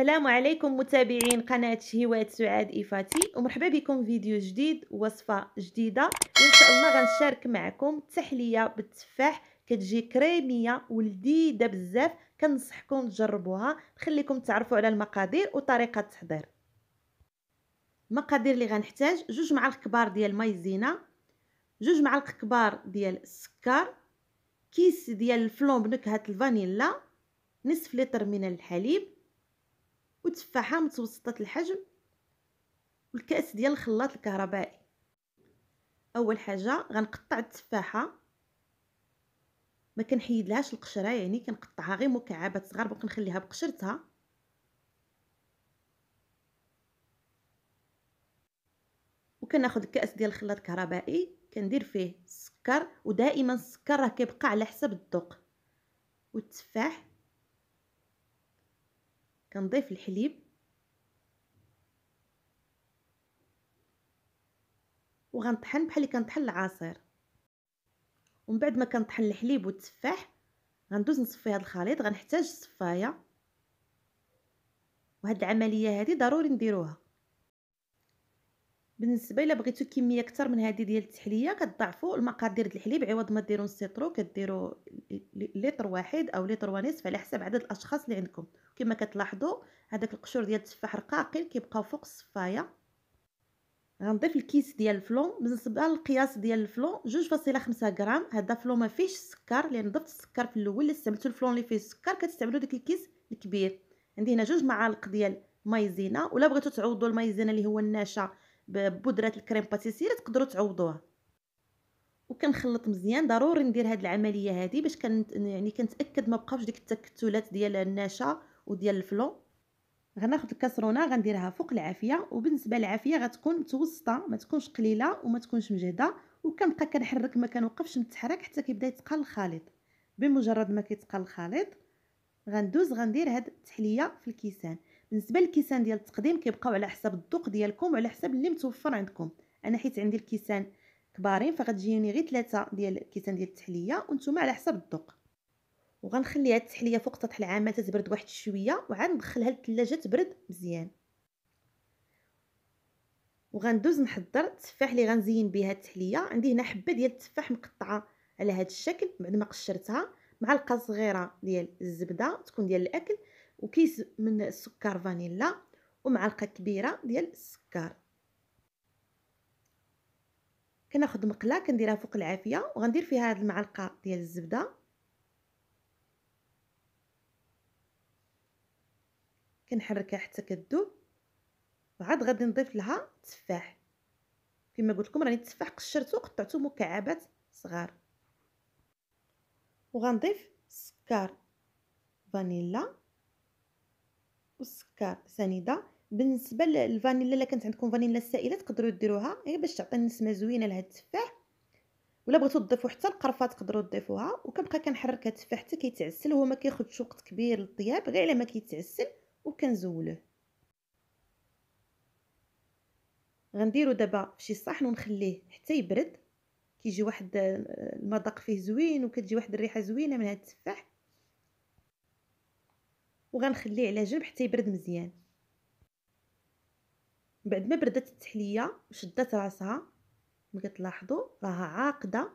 السلام عليكم متابعين قناة هواة سعاد إفاتي ومرحبا بكم فيديو جديد وصفة جديدة وإن شاء الله غنشارك معكم تحلية بالتفاح كتجي كريمية ولذيذة بزاف كنصحكم تجربوها نخليكم تعرفوا على المقادير وطريقة التحضير المقادير اللي غنحتاج جوج معالق كبار ديال مايزينا جوج معالق كبار ديال السكر كيس ديال الفلون بنكهة الفانيلا نصف لتر من الحليب وتفاحه متوسطه الحجم والكاس ديال الخلاط الكهربائي اول حاجه غنقطع التفاحه ما كنحيدلهاش القشره يعني كنقطعها غير مكعبات صغار وكنخليها بقشرتها وكناخذ الكاس ديال الخلاط الكهربائي كندير فيه السكر ودائما السكر راه كيبقى على حسب الذوق والتفاح كنضيف الحليب وغنطحن بحال اللي كنطحن العصير ومن بعد ما كنطحن الحليب والتفاح غندوز نصفي هذا الخليط غنحتاج الصفايه وهاد العمليه هذه ضروري نديروها بالنسبه الا بغيتو كميه اكثر من هذه ديال التحليه كتضاعفوا المقادير ديال الحليب عوض ما ديروا نسيطرو كديروا لتر واحد او لتر ونصف على حسب عدد الاشخاص اللي عندكم كما كتلاحظوا هذاك القشور ديال التفاح رقاقيل كيبقاو فوق الصفايه غنضيف الكيس ديال الفلون بالنسبه للقياس ديال الفلون 2.5 غرام هذا فلون ما فيهش السكر لان ضفت السكر في الاول اللي استعملتو الفلون اللي فيه السكر كتستعملوا داك الكيس الكبير عندي هنا جوج معالق ديال مايزينا ولا بغيتو تعوضوا المايزينا اللي هو الناشا ببودره الكريم باتيسيري تقدروا تعوضوها وكنخلط مزيان ضروري ندير هاد العمليه هادي باش كنت يعني كنتاكد ما بقاوش ديك التكتلات ديال النشا وديال الفلون غناخذ الكسرونه غنديرها فوق العافيه وبالنسبه للعافيه غتكون متوسطه ما تكونش قليله وما تكونش مجهده وكنبقى كنحرك ما كنوقفش نتحرك حتى كيبدا يتقال الخليط بمجرد ما كيتقال الخليط غندوز غندير هاد التحليه في الكيسان بالنسبه للكيسان ديال التقديم كيبقاو على حسب الذوق ديالكم وعلى حسب اللي متوفر عندكم انا حيت عندي الكيسان كبارين فغتجيني غير ثلاثه ديال الكيسان ديال التحليه وانتم على حسب الذوق وغنخلي هاد التحليه فوق سطح العامه تتبرد واحد شويه وعاد ندخلها للثلاجه تبرد مزيان وغندوز نحضر التفاح اللي غنزين بها التحليه عندي هنا حبه ديال التفاح مقطعه على هذا الشكل بعد ما قشرتها معلقه صغيره ديال الزبده تكون ديال الاكل وكيس من السكر فانيلا ومعلقه كبيره ديال السكر كناخذ مقله كنديرها فوق العافيه وغندير فيها هاد المعلقه ديال الزبده كنحركها حتى كتذوب وعاد غادي نضيف لها تفاح كما قلت لكم راني التفاح قشرته وقطعته مكعبات صغار وغنضيف سكر فانيلا والسكر سنيده بالنسبه للفانيلا الا كانت عندكم فانيلا سائله تقدروا ديروها غير إيه، باش تعطي نسمه زوينه لهاد التفاح ولا بغيتو تضيفوا حتى القرفه تقدروا تضيفوها وكنبقى كنحرك هاد التفاح حتى كيتعسل هو ما كياخذش وقت كبير للطياب غير الا ما كيتعسل وكنزولوه غنديرو دابا شي صحن ونخليه حتى يبرد كيجي واحد آه، المذاق فيه زوين وكتجي واحد الريحه زوينه من هاد التفاح وغنخليه على جنب حتى يبرد مزيان بعد ما بردت التحليه وشدات راسها كما كتلاحظوا راها عاقده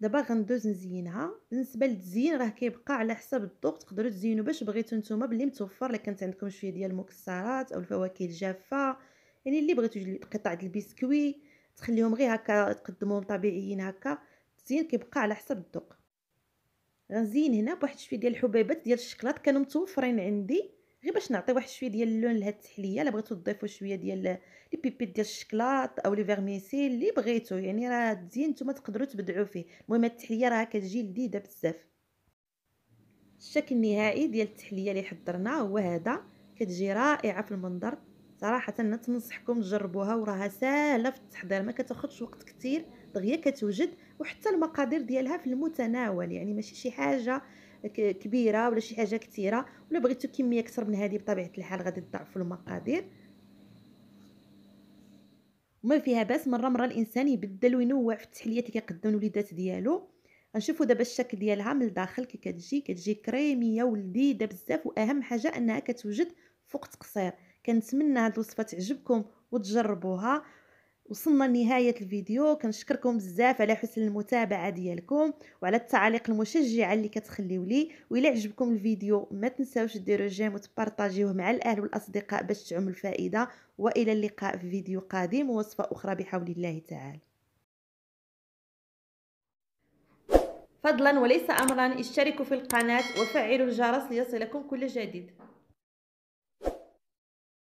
دابا غندوز نزينها بالنسبه للتزيين راه كيبقى على حسب الذوق تقدروا تزينوا باش بغيتو نتوما باللي متوفر الا كانت عندكم شويه ديال المكسرات او الفواكه الجافه يعني اللي بغيتو قطع ديال البسكوي تخليهم غير هكا تقدموهم طبيعيين هكا التزيين كيبقى على حسب الذوق غنزين هنا بواحد شويه ديال الحبيبات ديال الشكلاط كانوا متوفرين عندي غير باش نعطي واحد شويه ديال اللون لهاد التحليه الا بغيتو تضيفوا شويه ديال لي بيبيت ديال الشكلاط او لي فيرميسيل اللي بغيتو يعني راه ديال نتوما تقدروا تبدعوا فيه المهم التحليه راه كتجي لذيذه بزاف الشكل النهائي ديال التحليه اللي حضرنا هو هذا كتجي رائعه في المنظر صراحه تنصحكم تجربوها وراها ساهله في التحضير ما كتاخذش وقت كثير دغيا كتوجد وحتى المقادير ديالها في المتناول يعني ماشي شي حاجه كبيره ولا شي حاجه كثيره ولا بغيتو كميه اكثر من هذه بطبيعه الحال غادي تضعفوا المقادير وما فيها باس مره مره الانسان يبدل وينوع في التحليات اللي كيقدم الوليدات ديالو غنشوفوا دابا الشكل ديالها من الداخل كي كتجي كتجي كريميه ولذيذه بزاف واهم حاجه انها كتوجد في وقت قصير كنتمنى هاد الوصفه تعجبكم وتجربوها وصلنا لنهاية الفيديو كنشكركم بزاف على حسن المتابعة ديالكم وعلى التعليق المشجعة اللي كتخليو لي وإلا عجبكم الفيديو ما تنساوش ديروا جيم وتبارطاجيوه مع الأهل والأصدقاء باش تعم الفائدة وإلى اللقاء في فيديو قادم ووصفة أخرى بحول الله تعالى فضلا وليس أمرا اشتركوا في القناة وفعلوا الجرس ليصلكم كل جديد